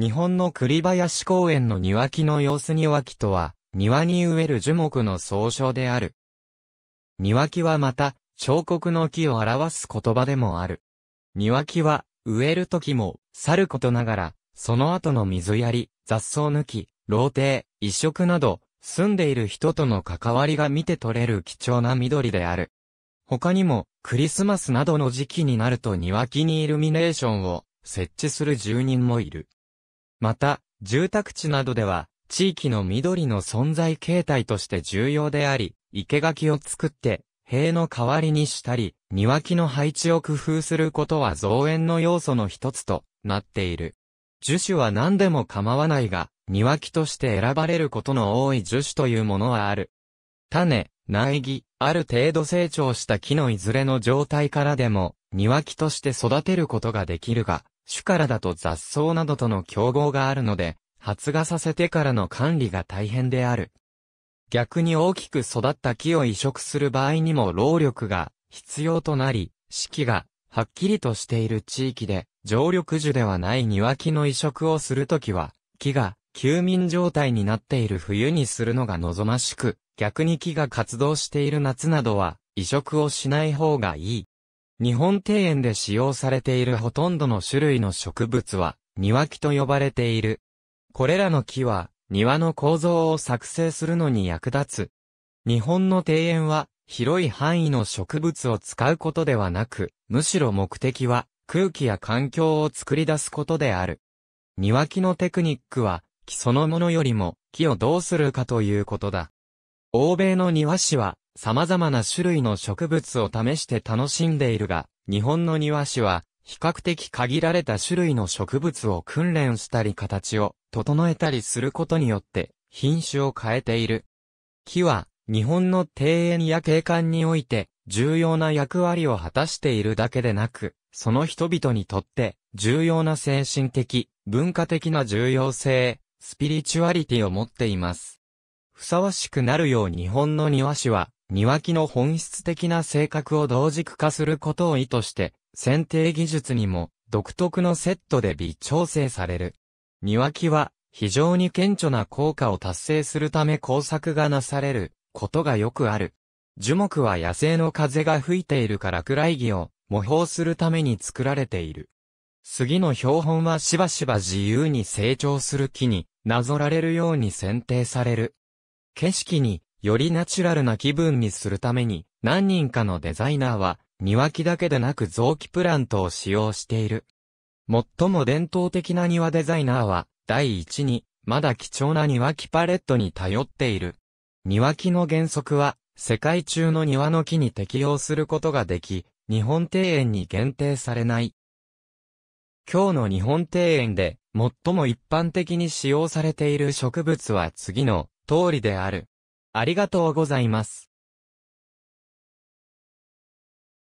日本の栗林公園の庭木の様子庭木とは、庭に植える樹木の総称である。庭木はまた、彫刻の木を表す言葉でもある。庭木は、植える時も、去ることながら、その後の水やり、雑草抜き、老堤、移植など、住んでいる人との関わりが見て取れる貴重な緑である。他にも、クリスマスなどの時期になると庭木にイルミネーションを設置する住人もいる。また、住宅地などでは、地域の緑の存在形態として重要であり、生垣を作って、塀の代わりにしたり、庭木の配置を工夫することは造園の要素の一つとなっている。樹種は何でも構わないが、庭木として選ばれることの多い樹種というものはある。種、苗木、ある程度成長した木のいずれの状態からでも、庭木として育てることができるが、種からだと雑草などとの競合があるので、発芽させてからの管理が大変である。逆に大きく育った木を移植する場合にも労力が必要となり、四季がはっきりとしている地域で、常緑樹ではない庭木の移植をするときは、木が休眠状態になっている冬にするのが望ましく、逆に木が活動している夏などは移植をしない方がいい。日本庭園で使用されているほとんどの種類の植物は、庭木と呼ばれている。これらの木は、庭の構造を作成するのに役立つ。日本の庭園は、広い範囲の植物を使うことではなく、むしろ目的は、空気や環境を作り出すことである。庭木のテクニックは、木そのものよりも、木をどうするかということだ。欧米の庭師は、様々な種類の植物を試して楽しんでいるが、日本の庭師は、比較的限られた種類の植物を訓練したり形を整えたりすることによって品種を変えている。木は日本の庭園や景観において重要な役割を果たしているだけでなく、その人々にとって重要な精神的、文化的な重要性、スピリチュアリティを持っています。ふさわしくなるよう日本の庭師は庭木の本質的な性格を同軸化することを意図して、剪定技術にも独特のセットで微調整される。庭木は非常に顕著な効果を達成するため工作がなされることがよくある。樹木は野生の風が吹いているから暗い木を模倣するために作られている。杉の標本はしばしば自由に成長する木になぞられるように剪定される。景色によりナチュラルな気分にするために、何人かのデザイナーは、庭木だけでなく雑木プラントを使用している。最も伝統的な庭デザイナーは、第一に、まだ貴重な庭木パレットに頼っている。庭木の原則は、世界中の庭の木に適用することができ、日本庭園に限定されない。今日の日本庭園で、最も一般的に使用されている植物は次の通りである。ありがとうございます。